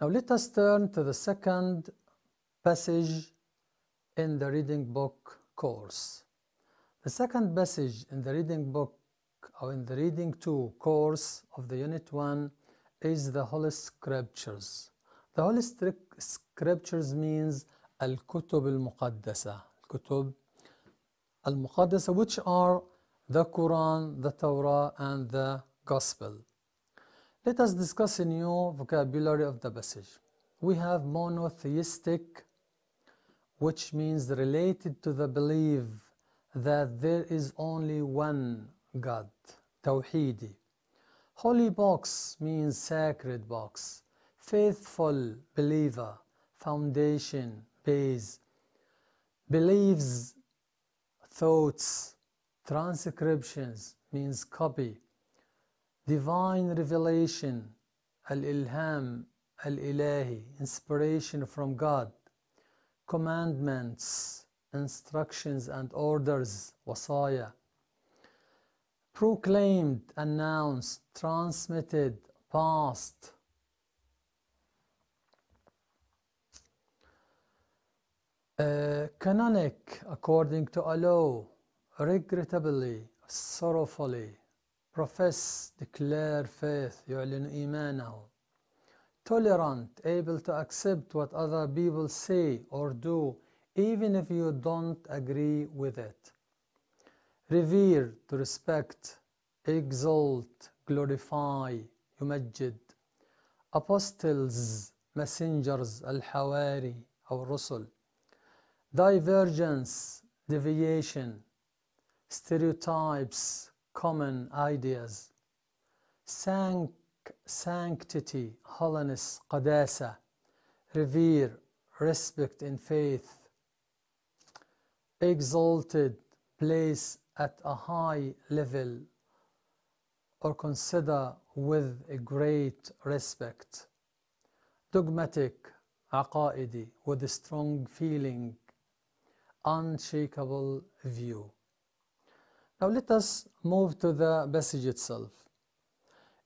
Now let us turn to the second passage in the reading book course. The second passage in the reading book or in the reading 2 course of the unit 1 is the Holy Scriptures. The Holy Scriptures means Al-Kutub Al-Muqaddasa, Al-Kutub Al-Muqaddasa which are the Quran, the Torah and the Gospel. Let us discuss a new vocabulary of the passage. We have monotheistic, which means related to the belief that there is only one God, Tawhidi. Holy box means sacred box, faithful believer, foundation, base, believes, thoughts, transcriptions means copy, divine revelation, al-ilham, al-ilahi, inspiration from God, commandments, instructions and orders, wasaya, proclaimed, announced, transmitted, passed. Uh, canonic according to a law, regrettably, sorrowfully, profess, declare faith, يعلن إيمانه. Tolerant, able to accept what other people say or do, even if you don't agree with it. Revere, to respect, exalt, glorify, يمجد. Apostles, messengers, الحواري أو الرسل. Divergence, deviation, stereotypes, common ideas. Sank, sanctity, holiness, qadasa, revere, respect in faith. Exalted, place at a high level or consider with a great respect. Dogmatic, aqaidi, with a strong feeling, unshakable view. Now let us move to the passage itself.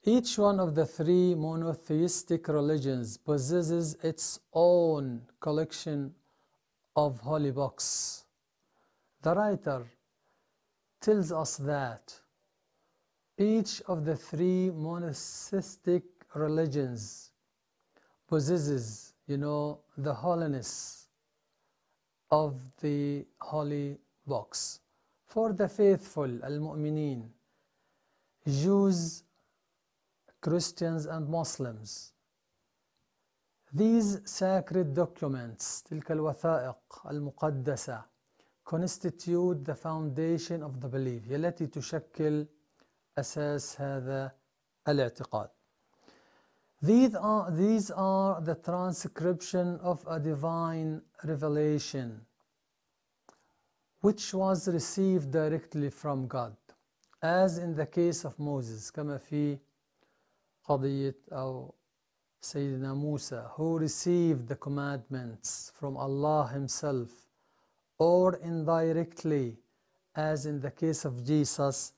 Each one of the three monotheistic religions possesses its own collection of holy books. The writer tells us that each of the three monotheistic religions possesses, you know, the holiness of the holy books. for the faithful المؤمنين Jews Christians and Muslims These sacred documents تلك الوثائق المقدسة constitute the foundation of the belief التي تشكل أساس هذا الاعتقاد These are, these are the transcription of a divine revelation which was received directly from God as in the case of Moses كما في قضية أو سيدنا موسى who received the commandments from Allah himself or indirectly as in the case of Jesus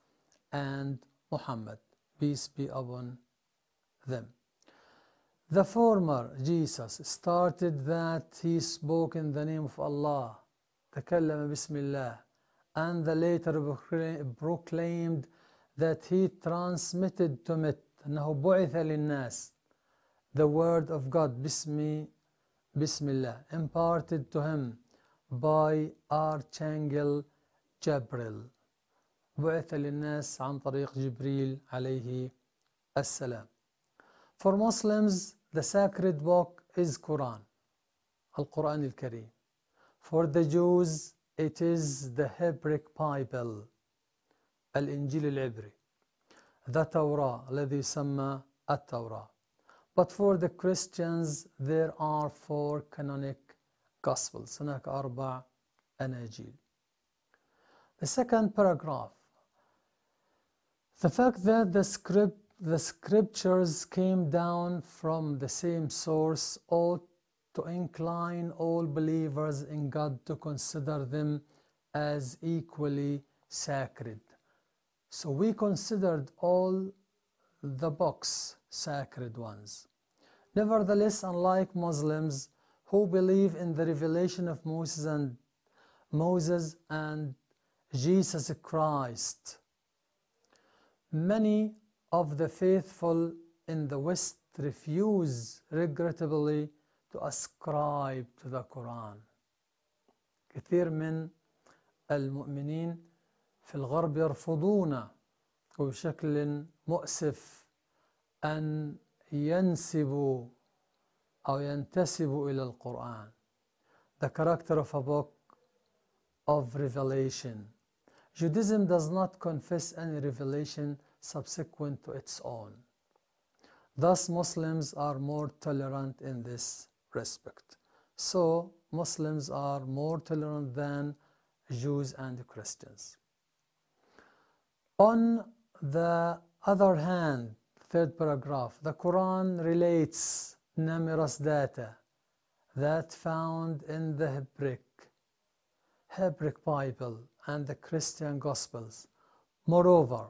and Muhammad peace be upon them the former Jesus started that he spoke in the name of Allah تكلم بسم الله and the later proclaimed that he transmitted to it أنه بعث للناس the word of God باسم بسم الله imparted to him by Archangel Gabriel بعث للناس عن طريق جبريل عليه السلام For Muslims the sacred book is Quran القرآن الكريم For the Jews, it is the Hebrew Bible, Al العبري, the Torah, الذي يسمى التوراة. But for the Christians, there are four canonic Gospels, هناك أربع أناجيل. The second paragraph, the fact that the script the scriptures came down from the same source ought to incline all believers in God to consider them as equally sacred. So we considered all the books sacred ones. Nevertheless, unlike Muslims who believe in the revelation of Moses and Moses and Jesus Christ, many of the faithful in the West refuse, regrettably, to ascribe to the Quran كثير من المؤمنين في الغرب يرفضون وبشكل مؤسف أن ينسبوا أو ينتسبوا إلى القرآن The character of a book of revelation Judaism does not confess any revelation subsequent to its own Thus Muslims are more tolerant in this respect. So Muslims are more tolerant than Jews and Christians. On the other hand, third paragraph, the Quran relates numerous data that found in the Hebrew, Hebraic Bible and the Christian Gospels. Moreover,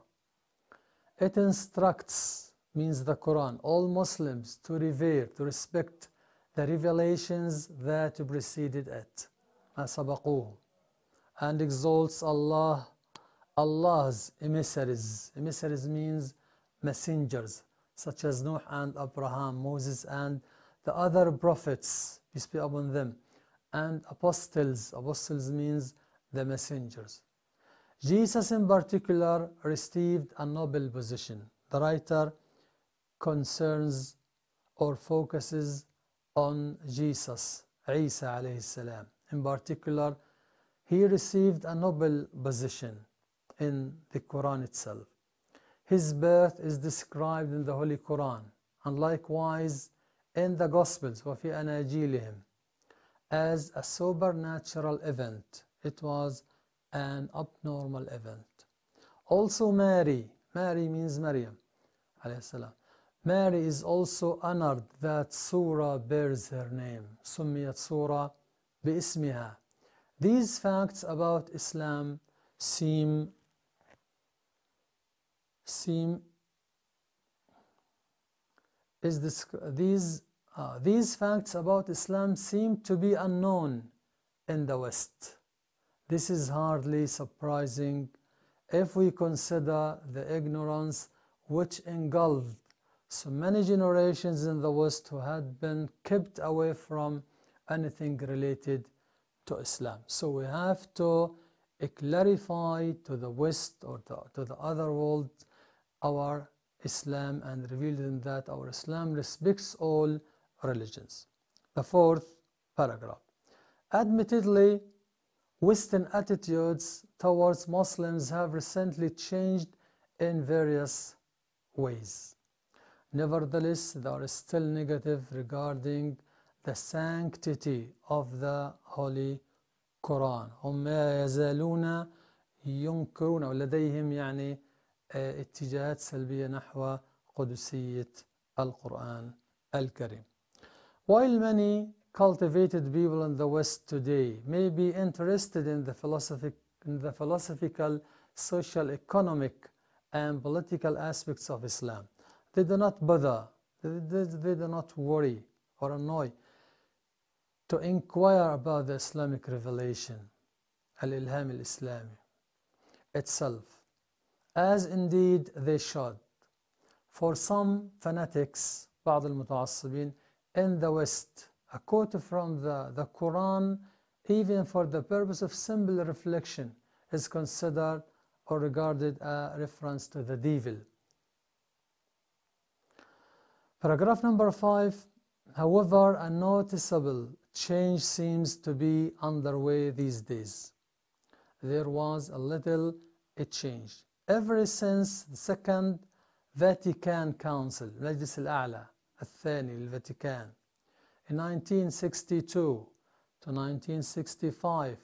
it instructs, means the Quran, all Muslims to revere, to respect the revelations that preceded it and exalts Allah Allah's emissaries emissaries means messengers such as Noah and Abraham Moses and the other prophets peace be upon them and apostles apostles means the messengers Jesus in particular received a noble position the writer concerns or focuses on Jesus, Isa alayhi salam. In particular, he received a noble position in the Quran itself. His birth is described in the Holy Quran and likewise in the Gospels, وَفِي أَنَاجِيلِهِمْ as a supernatural event. It was an abnormal event. Also Mary, Mary means Maryam, السلام, Mary is also honored that Surah bears her name, Summiyat Surah باسمها. These facts about Islam seem seem is this, these uh, these facts about Islam seem to be unknown in the West. This is hardly surprising if we consider the ignorance which engulfed so many generations in the West who had been kept away from anything related to Islam. So we have to clarify to the West or to, to the other world our Islam and reveal them that our Islam respects all religions. The fourth paragraph. Admittedly, Western attitudes towards Muslims have recently changed in various ways. Nevertheless, they are still negative regarding the sanctity of the Holy Quran. هم يزالون ينكرون أو لديهم يعني اتجاهات سلبية نحو قدسية القرآن الكريم. While many cultivated people in the West today may be interested in the, philosophic, in the philosophical, social, economic, and political aspects of Islam, They do not bother, they, they, do not worry or annoy to inquire about the Islamic revelation, Al-Ilham al-Islami itself, as indeed they should. For some fanatics, بعض المتعصبين, in the West, a quote from the, the Quran, even for the purpose of simple reflection, is considered or regarded a reference to the devil. Paragraph number five, however, a noticeable change seems to be underway these days. There was a little a change. Ever since the Second Vatican Council, مجلس الأعلى الثاني Vatican, in 1962 to 1965,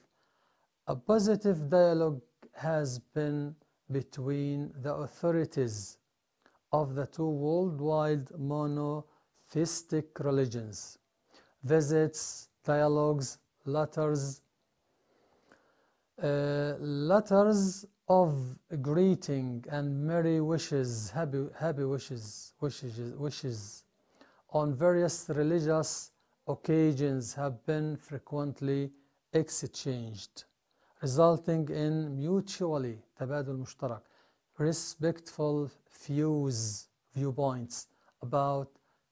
a positive dialogue has been between the authorities of the two worldwide monotheistic religions. Visits, dialogues, letters, uh, letters of greeting and merry wishes, happy, happy wishes, wishes, wishes on various religious occasions have been frequently exchanged, resulting in mutually تبادل مشترك respectful views, viewpoints about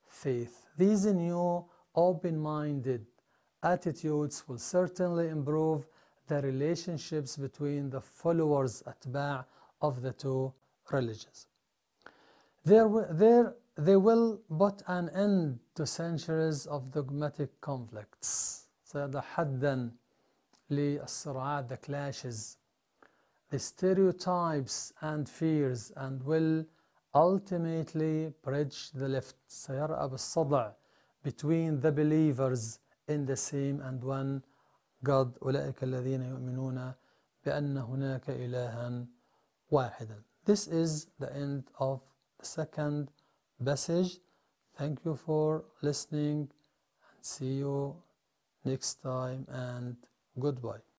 faith. These new open-minded attitudes will certainly improve the relationships between the followers at atba' of the two religions. There, there, they will put an end to centuries of dogmatic conflicts. So سيضع حدا للصراعات the clashes stereotypes and fears and will ultimately bridge the left سيرأب الصدع between the believers in the same and one God أولئك الذين يؤمنون بأن هناك إلها واحدا This is the end of the second passage Thank you for listening and see you next time and goodbye